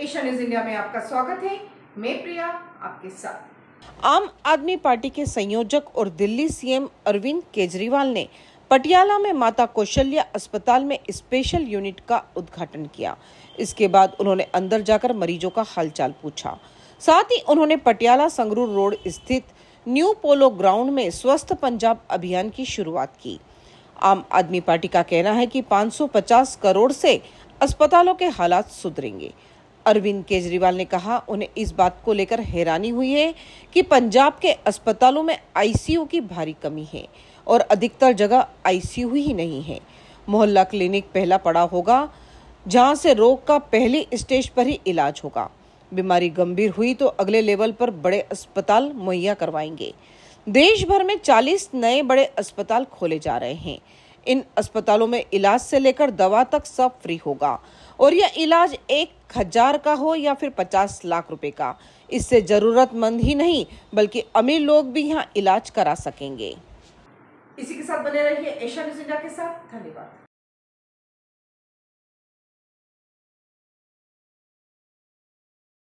Asia news India में आपका स्वागत है मैं प्रिया आपके साथ आम आदमी पार्टी के संयोजक और दिल्ली सीएम अरविंद केजरीवाल ने पटियाला में माता कौशल्या अस्पताल में स्पेशल यूनिट का उद्घाटन किया इसके बाद उन्होंने अंदर जाकर मरीजों का हालचाल पूछा साथ ही उन्होंने पटियाला संगरूर रोड स्थित न्यू पोलो ग्राउंड में स्वस्थ पंजाब अभियान की शुरुआत की आम आदमी पार्टी का कहना है कि 550 करोड़ से अस्पतालों के हालात सुधरेंगे अरविंद केजरीवाल ने कहा उन्हें इस बात को लेकर हैरानी हुई है कि पंजाब के अस्पतालों में आईसीयू की भारी कमी है और अधिकतर जगह आईसीयू ही नहीं है मोहल्ला क्लिनिक पहला पड़ा होगा जहां से रोग का पहले स्टेज पर ही इलाज होगा बीमारी गंभीर हुई तो अगले लेवल पर बड़े अस्पताल मुहैया करवाएंगे देश भर में 40 नए बड़े अस्पताल खोले जा रहे हैं इन अस्पतालों में इलाज से लेकर दवा तक सब फ्री होगा और यह इलाज एक हजार का हो या फिर पचास लाख रुपए का इससे जरूरतमंद ही नहीं बल्कि अमीर लोग भी यहाँ इलाज करा सकेंगे इसी के साथ बने रहिए एशिया न्यूज इंडिया के साथ धन्यवाद